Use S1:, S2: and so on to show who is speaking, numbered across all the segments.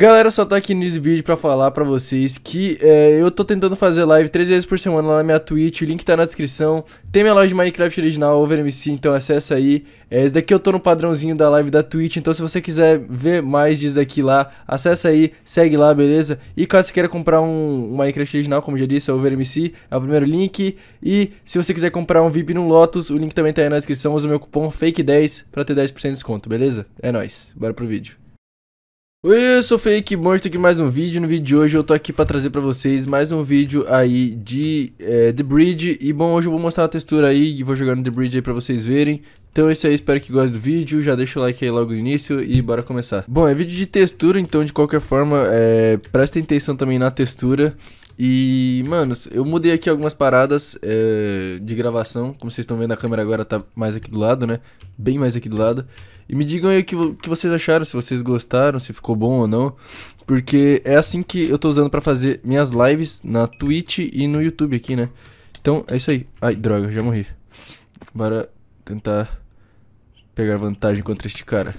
S1: Galera, eu só tô aqui nesse vídeo pra falar pra vocês que é, eu tô tentando fazer live três vezes por semana lá na minha Twitch, o link tá na descrição. Tem minha loja de Minecraft original, OverMC, então acessa aí. É, esse daqui eu tô no padrãozinho da live da Twitch, então se você quiser ver mais disso aqui lá, acessa aí, segue lá, beleza? E caso você queira comprar um, um Minecraft original, como já disse, é OverMC, é o primeiro link. E se você quiser comprar um VIP no Lotus, o link também tá aí na descrição, usa o meu cupom FAKE10 pra ter 10% de desconto, beleza? É nóis, bora pro vídeo. Oi, eu sou o Fake Monstro aqui mais um vídeo. No vídeo de hoje eu tô aqui pra trazer pra vocês mais um vídeo aí de é, The Bridge. E bom, hoje eu vou mostrar a textura aí e vou jogar no The Bridge aí pra vocês verem. Então é isso aí, espero que gostem do vídeo, já deixa o like aí logo no início e bora começar. Bom, é vídeo de textura, então de qualquer forma, é, prestem atenção também na textura. E, mano, eu mudei aqui algumas paradas é, de gravação. Como vocês estão vendo, a câmera agora tá mais aqui do lado, né? Bem mais aqui do lado. E me digam aí o que, que vocês acharam, se vocês gostaram, se ficou bom ou não. Porque é assim que eu tô usando para fazer minhas lives na Twitch e no YouTube aqui, né? Então, é isso aí. Ai, droga, já morri. Bora tentar pegar vantagem contra este cara.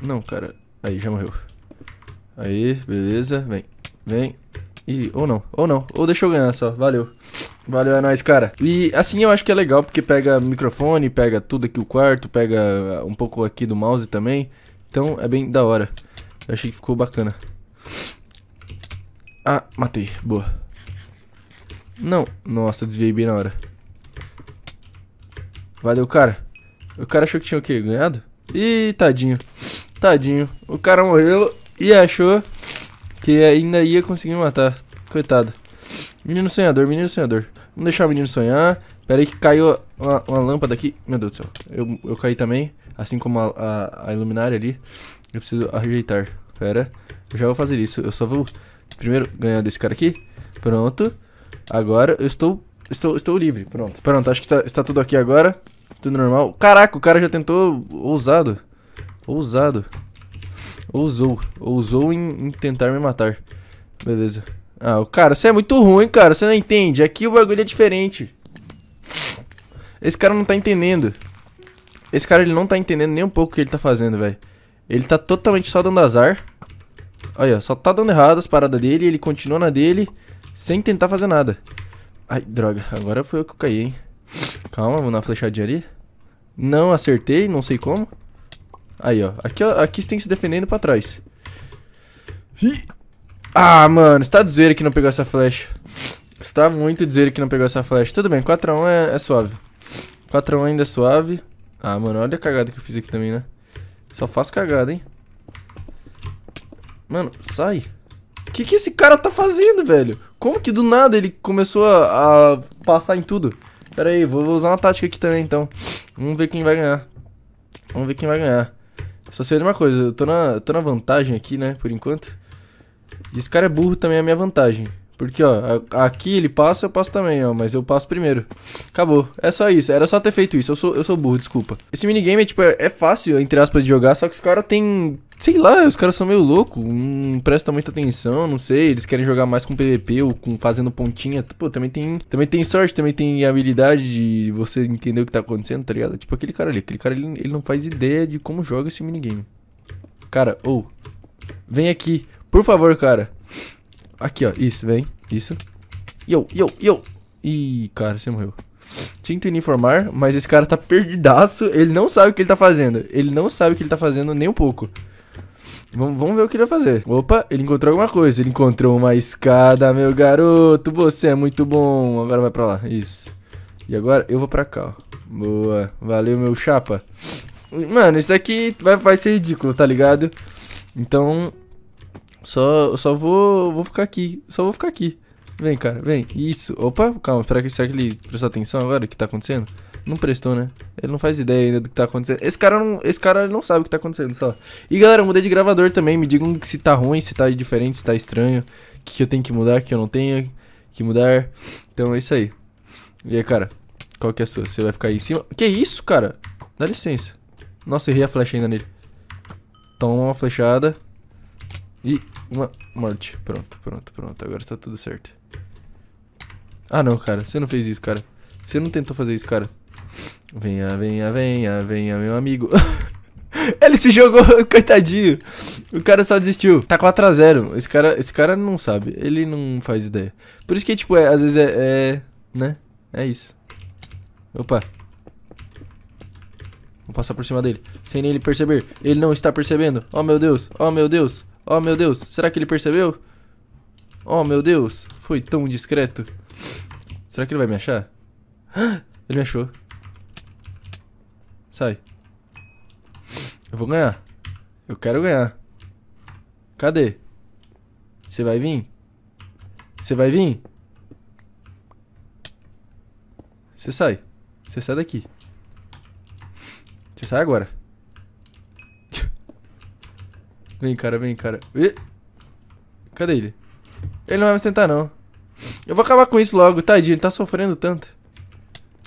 S1: Não, cara. Aí, já morreu. Aí, beleza. Vem, vem. E, ou não, ou não, ou deixa eu ganhar só, valeu. Valeu, é nóis, cara. E assim eu acho que é legal, porque pega microfone, pega tudo aqui o quarto, pega ah, um pouco aqui do mouse também. Então é bem da hora. Eu achei que ficou bacana. Ah, matei, boa. Não, nossa, desviei bem na hora. Valeu, cara. O cara achou que tinha o quê? Ganhado? Ih, tadinho. Tadinho. O cara morreu e achou que ainda ia conseguir matar. Coitado. Menino sonhador, menino sonhador. Vamos deixar o menino sonhar. Pera aí que caiu uma, uma lâmpada aqui. Meu Deus do céu. Eu, eu caí também. Assim como a, a, a iluminária ali. Eu preciso ajeitar. Pera. Eu já vou fazer isso. Eu só vou primeiro ganhar desse cara aqui. Pronto. Agora eu estou... Estou, estou livre, pronto. Pronto, acho que está, está tudo aqui agora. Tudo normal. Caraca, o cara já tentou ousado. Ousado. Ousou. Ousou em, em tentar me matar. Beleza. Ah, o cara, você é muito ruim, cara. Você não entende. Aqui o bagulho é diferente. Esse cara não tá entendendo. Esse cara, ele não tá entendendo nem um pouco o que ele tá fazendo, velho. Ele tá totalmente só dando azar. Olha, só tá dando errado as paradas dele. Ele continua na dele, sem tentar fazer nada. Ai, droga. Agora foi eu que eu caí, hein. Calma, vou dar uma flechadinha ali. Não acertei, não sei como. Aí, ó. Aqui, ó, aqui você tem que se defendendo pra trás. Ih. Ah, mano, você tá de zoeira que não pegou essa flecha. Você tá muito de zoeira que não pegou essa flecha. Tudo bem, 4x1 é, é suave. 4x1 ainda é suave. Ah, mano, olha a cagada que eu fiz aqui também, né? Só faço cagada, hein? Mano, sai. O que, que esse cara tá fazendo, velho? Como que do nada ele começou a, a passar em tudo? Pera aí, vou, vou usar uma tática aqui também, então. Vamos ver quem vai ganhar. Vamos ver quem vai ganhar. Só sei uma coisa, eu tô na, tô na vantagem aqui, né, por enquanto. E esse cara é burro também é a minha vantagem. Porque, ó, aqui ele passa, eu passo também, ó, mas eu passo primeiro. Acabou. É só isso, era só ter feito isso. Eu sou, eu sou burro, desculpa. Esse minigame é, tipo, é, é fácil, entre aspas, de jogar, só que esse cara tem Sei lá, os caras são meio loucos, não prestam muita atenção, não sei, eles querem jogar mais com PVP ou com fazendo pontinha. Pô, também tem, também tem sorte, também tem habilidade de você entender o que tá acontecendo, tá ligado? Tipo aquele cara ali, aquele cara ele, ele não faz ideia de como joga esse minigame. Cara, ou, oh, vem aqui, por favor, cara. Aqui, ó, isso, vem, isso. Yo, yo, yo. Ih, cara, você morreu. Sinto em informar, mas esse cara tá perdidaço, ele não sabe o que ele tá fazendo. Ele não sabe o que ele tá fazendo nem um pouco. Vamos, vamos ver o que ele vai fazer. Opa, ele encontrou alguma coisa. Ele encontrou uma escada, meu garoto. Você é muito bom. Agora vai pra lá. Isso. E agora eu vou pra cá, ó. Boa. Valeu, meu chapa. Mano, isso aqui vai, vai ser ridículo, tá ligado? Então, só, só vou, vou ficar aqui. Só vou ficar aqui. Vem, cara, vem. Isso. Opa, calma. Será que, será que ele prestou atenção agora? O que tá acontecendo? Não prestou, né? Ele não faz ideia ainda do que tá acontecendo. Esse cara não, esse cara não sabe o que tá acontecendo, só. E galera, eu mudei de gravador também. Me digam se tá ruim, se tá diferente, se tá estranho. O que, que eu tenho que mudar, o que eu não tenho que mudar. Então é isso aí. E aí, cara, qual que é a sua? Você vai ficar aí em cima? Que isso, cara? Dá licença. Nossa, errei a flecha ainda nele. Toma uma flechada. E uma morte. Pronto, pronto, pronto. Agora tá tudo certo. Ah, não, cara. Você não fez isso, cara. Você não tentou fazer isso, cara. Venha, venha, venha, venha, meu amigo. Ele se jogou, coitadinho. O cara só desistiu. Tá 4x0. Esse cara, esse cara não sabe. Ele não faz ideia. Por isso que, tipo, é, às vezes é, é. Né? É isso. Opa. Vou passar por cima dele. Sem nem ele perceber. Ele não está percebendo. Oh, meu Deus. Oh, meu Deus. Oh, meu Deus. Será que ele percebeu? Oh, meu Deus. Foi tão discreto. Será que ele vai me achar? Ele me achou. Sai. Eu vou ganhar. Eu quero ganhar. Cadê? Você vai vir? Você vai vir? Você sai. Você sai daqui. Você sai agora. vem, cara, vem, cara. Cadê ele? Ele não vai mais tentar, não. Eu vou acabar com isso logo. Tadinho, ele tá sofrendo tanto.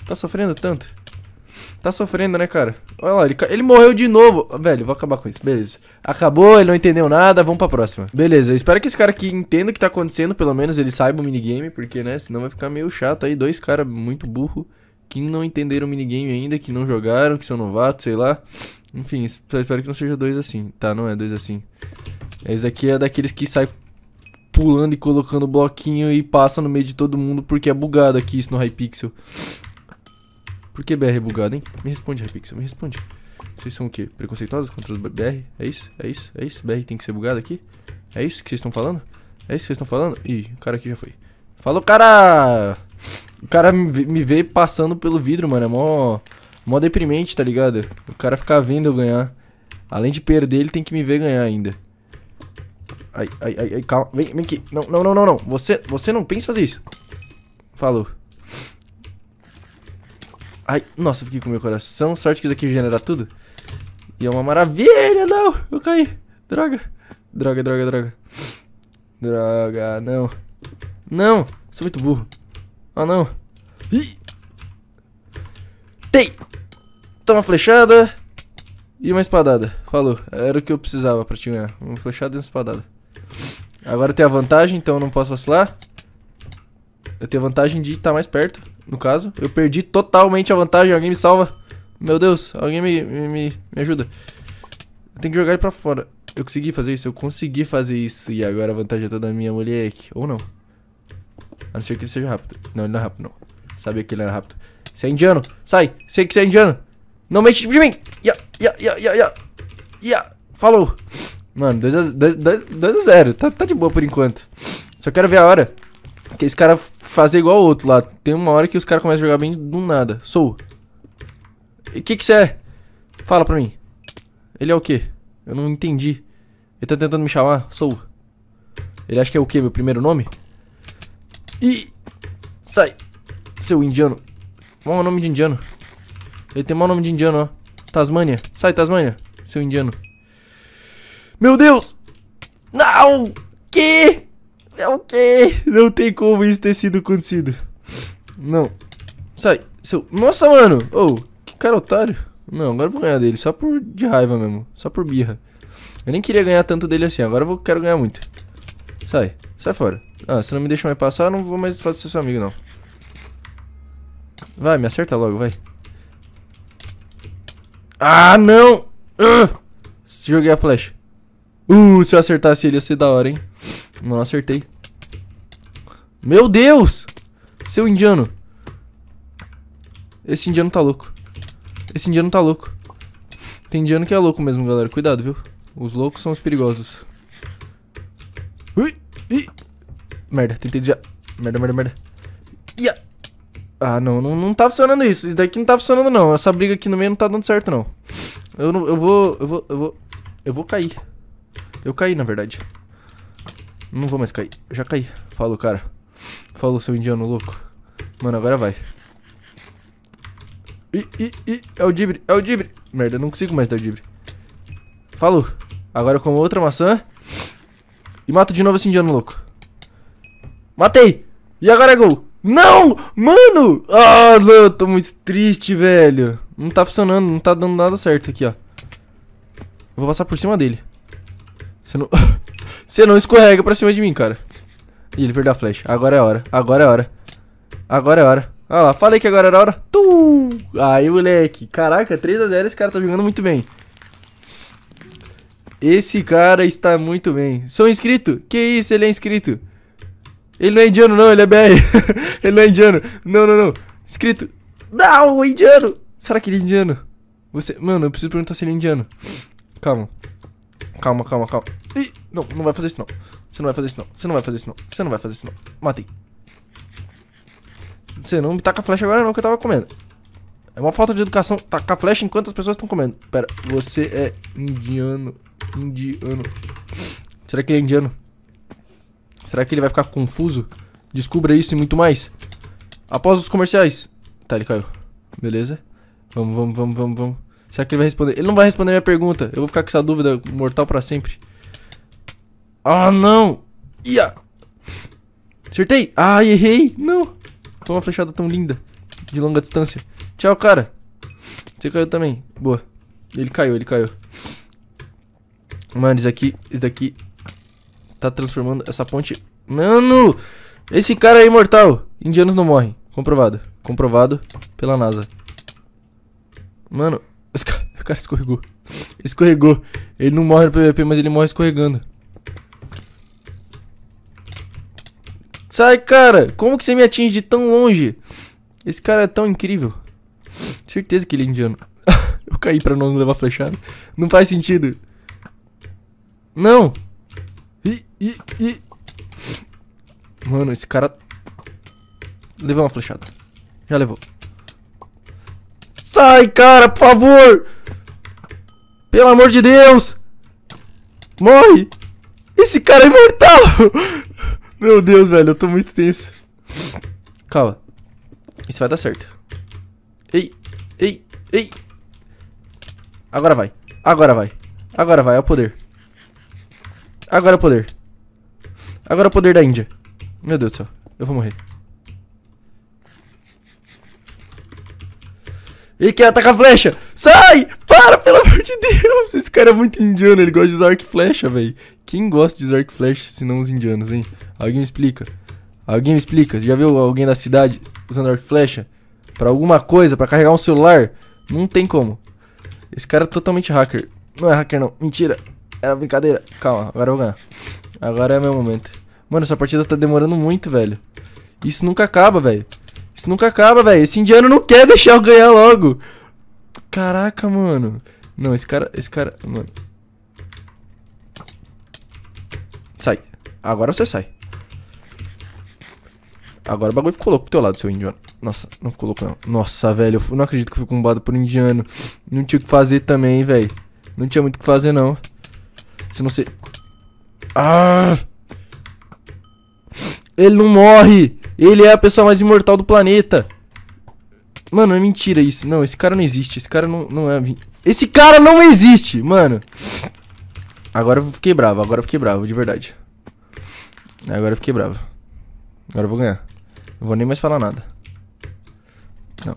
S1: Tá sofrendo tanto. Tá sofrendo, né, cara? Olha lá, ele, ele morreu de novo. Velho, vou acabar com isso. Beleza. Acabou, ele não entendeu nada, vamos pra próxima. Beleza, eu espero que esse cara aqui entenda o que tá acontecendo, pelo menos ele saiba o minigame, porque, né, senão vai ficar meio chato aí. Dois caras muito burro que não entenderam o minigame ainda, que não jogaram, que são novatos, sei lá. Enfim, espero que não seja dois assim. Tá, não é dois assim. Esse daqui é daqueles que sai pulando e colocando bloquinho e passa no meio de todo mundo porque é bugado aqui isso no Hypixel. Por que BR bugado, hein? Me responde, Repixel, me responde. Vocês são o quê? Preconceituosos contra os BR? É isso? É isso? É isso? BR tem que ser bugado aqui? É isso que vocês estão falando? É isso que vocês estão falando? Ih, o cara aqui já foi. Falou, cara! O cara me vê passando pelo vidro, mano. É mó, mó deprimente, tá ligado? O cara ficar vendo eu ganhar. Além de perder, ele tem que me ver ganhar ainda. Ai, ai, ai, ai, calma. Vem, vem aqui. Não, não, não, não, não. Você, você não pensa fazer isso. Falou. Ai, nossa, eu fiquei com meu coração. Sorte que isso aqui regenera tudo. E é uma maravilha, não! Eu caí. Droga. Droga, droga, droga. Droga, não. Não! Sou muito burro. Ah, não. Ih. Tem! Toma flechada. E uma espadada. Falou. Era o que eu precisava pra te ganhar. Uma flechada e uma espadada. Agora tenho a vantagem, então eu não posso vacilar. Eu tenho a vantagem de estar mais perto no caso. Eu perdi totalmente a vantagem. Alguém me salva. Meu Deus, alguém me, me, me, ajuda. Eu tenho que jogar ele pra fora. Eu consegui fazer isso, eu consegui fazer isso. E agora a vantagem é toda minha, moleque. Ou não. A não ser que ele seja rápido. Não, ele não é rápido, não. Sabia que ele era rápido. Você é indiano. Sai. Sei que você é indiano. Não mexe de mim. Ya, ya, ya, ya, ya. Ya. Falou. Mano, 2x0. Tá, tá de boa por enquanto. Só quero ver a hora. Que esse cara fazer igual o outro lá. Tem uma hora que os caras começam a jogar bem do nada. Sou. E que que você é? Fala pra mim. Ele é o quê? Eu não entendi. Ele tá tentando me chamar? Sou. Ele acha que é o quê? Meu primeiro nome? E Sai! Seu indiano. o nome de indiano. Ele tem mau nome de indiano, ó. Tasmânia. Sai, Tasmânia. Seu indiano. Meu Deus! Não! Que? É o quê? Não tem como isso ter sido acontecido. Não. Sai. Seu... Nossa, mano. Ô, oh, que cara otário. Não, agora eu vou ganhar dele. Só por de raiva mesmo. Só por birra. Eu nem queria ganhar tanto dele assim. Agora eu vou... quero ganhar muito. Sai. Sai fora. Ah, se não me deixa mais passar, eu não vou mais fazer ser seu amigo, não. Vai, me acerta logo, vai. Ah, não! Uh! Joguei a flecha. Uh, se eu acertasse ele ia ser da hora, hein? Não acertei. Meu Deus! Seu indiano. Esse indiano tá louco. Esse indiano tá louco. Tem indiano que é louco mesmo, galera. Cuidado, viu? Os loucos são os perigosos. Ui! Merda, tentei desviar. Merda, merda, merda. Ia. Ah, não, não, não tá funcionando isso. Isso daqui não tá funcionando, não. Essa briga aqui no meio não tá dando certo, não. Eu não. Eu vou. Eu vou. Eu vou. Eu vou cair. Eu caí, na verdade. Não vou mais cair. já caí. Falou, cara. Falou, seu indiano louco. Mano, agora vai. Ih, ih, ih. É o Dibre. É o Dibre. Merda, eu não consigo mais dar o Dibre. Falou. Agora eu como outra maçã. E mato de novo esse indiano louco. Matei. E agora é gol. Não! Mano! Ah, não. Eu tô muito triste, velho. Não tá funcionando. Não tá dando nada certo aqui, ó. Eu vou passar por cima dele. Você não... Você não escorrega pra cima de mim, cara. Ih, ele perdeu a flecha. Agora é a hora. Agora é a hora. Agora é a hora. Olha lá, falei que agora era a hora. Tum! Aí, moleque. Caraca, 3x0. Esse cara tá jogando muito bem. Esse cara está muito bem. Sou inscrito? Que isso, ele é inscrito. Ele não é indiano, não, ele é BR. ele não é indiano. Não, não, não. Inscrito. Não, indiano. Será que ele é indiano? Você. Mano, eu preciso perguntar se ele é indiano. Calma. Calma, calma, calma. Ih, não, não vai fazer isso não. Você não vai fazer isso não. Você não vai fazer isso não. Você não vai fazer isso não. Matei. Você não me taca tá flecha agora não, que eu tava comendo. É uma falta de educação tacar tá flecha enquanto as pessoas estão comendo. Pera, você é indiano. Indiano. Será que ele é indiano? Será que ele vai ficar confuso? Descubra isso e muito mais. Após os comerciais. Tá, ele caiu. Beleza. Vamos, vamos, vamos, vamos, vamos. Será que ele vai responder? Ele não vai responder minha pergunta. Eu vou ficar com essa dúvida mortal pra sempre. Ah, não! Ia! Acertei! Ah, errei! Não! Toma uma flechada tão linda. De longa distância. Tchau, cara. Você caiu também. Boa. Ele caiu, ele caiu. Mano, isso aqui... Isso daqui... Tá transformando essa ponte... Mano! Esse cara é imortal. Indianos não morrem. Comprovado. Comprovado pela NASA. Mano, mas, cara, o cara escorregou. Escorregou. Ele não morre no PVP, mas ele morre escorregando. Sai, cara! Como que você me atinge de tão longe? Esse cara é tão incrível. Certeza que ele é indiano. Eu caí pra não levar flechada. Não faz sentido. Não! Ih, ih, ih. Mano, esse cara... Levou uma flechada. Já levou. Sai, cara, por favor! Pelo amor de Deus! Morre! Esse cara é imortal! Meu Deus, velho, eu tô muito tenso. Calma. Isso vai dar certo. Ei, ei, ei. Agora vai. Agora vai. Agora vai, é o poder. Agora é o poder. Agora é o poder da Índia. Meu Deus do céu. Eu vou morrer. Ele quer atacar a flecha. Sai! Para, pelo amor de Deus! Esse cara é muito indiano, ele gosta de usar arco e flecha, velho. Quem gosta de usar arco e flecha se não os indianos, hein? Alguém me explica. Alguém me explica. Já viu alguém da cidade usando arco e flecha? Pra alguma coisa, pra carregar um celular? Não tem como. Esse cara é totalmente hacker. Não é hacker, não. Mentira. Era brincadeira. Calma, agora eu vou ganhar. Agora é meu momento. Mano, essa partida tá demorando muito, velho. Isso nunca acaba, velho. Isso nunca acaba, velho. Esse indiano não quer deixar eu ganhar logo. Caraca, mano. Não, esse cara. Esse cara. Mano. Sai. Agora você sai. Agora o bagulho ficou louco pro teu lado, seu indiano. Nossa, não ficou louco não. Nossa, velho, eu não acredito que eu fui combado por um indiano. Não tinha o que fazer também, velho. Não tinha muito o que fazer, não. Se não ser... Ah! Ele não morre! Ele é a pessoa mais imortal do planeta. Mano, é mentira isso. Não, esse cara não existe. Esse cara não, não é. Esse cara não existe, mano. Agora eu fiquei bravo. Agora eu fiquei bravo, de verdade. Agora eu fiquei bravo. Agora eu vou ganhar. Não vou nem mais falar nada. Não.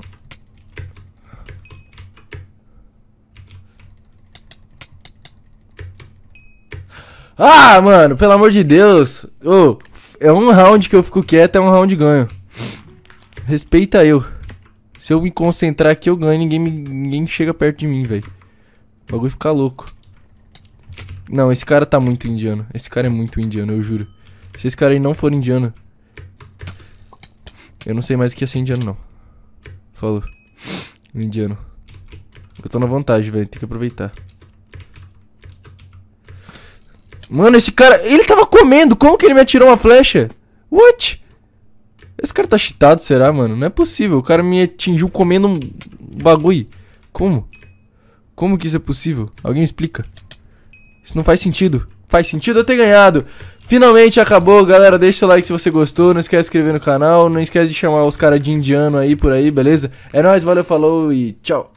S1: Ah, mano, pelo amor de Deus. Ô, oh é um round que eu fico quieto, é um round ganho. Respeita eu. Se eu me concentrar aqui, eu ganho. Ninguém, me, ninguém chega perto de mim, velho. O bagulho fica louco. Não, esse cara tá muito indiano. Esse cara é muito indiano, eu juro. Se esse cara aí não for indiano... Eu não sei mais o que é ser indiano, não. Falou. Indiano. Eu tô na vantagem, velho. Tem que aproveitar. Mano, esse cara. Ele tava comendo. Como que ele me atirou uma flecha? What? Esse cara tá cheatado, será, mano? Não é possível. O cara me atingiu comendo um bagulho. Como? Como que isso é possível? Alguém explica. Isso não faz sentido. Faz sentido eu ter ganhado. Finalmente acabou, galera. Deixa seu like se você gostou. Não esquece de inscrever no canal. Não esquece de chamar os caras de indiano aí por aí, beleza? É nóis, valeu, falou e tchau.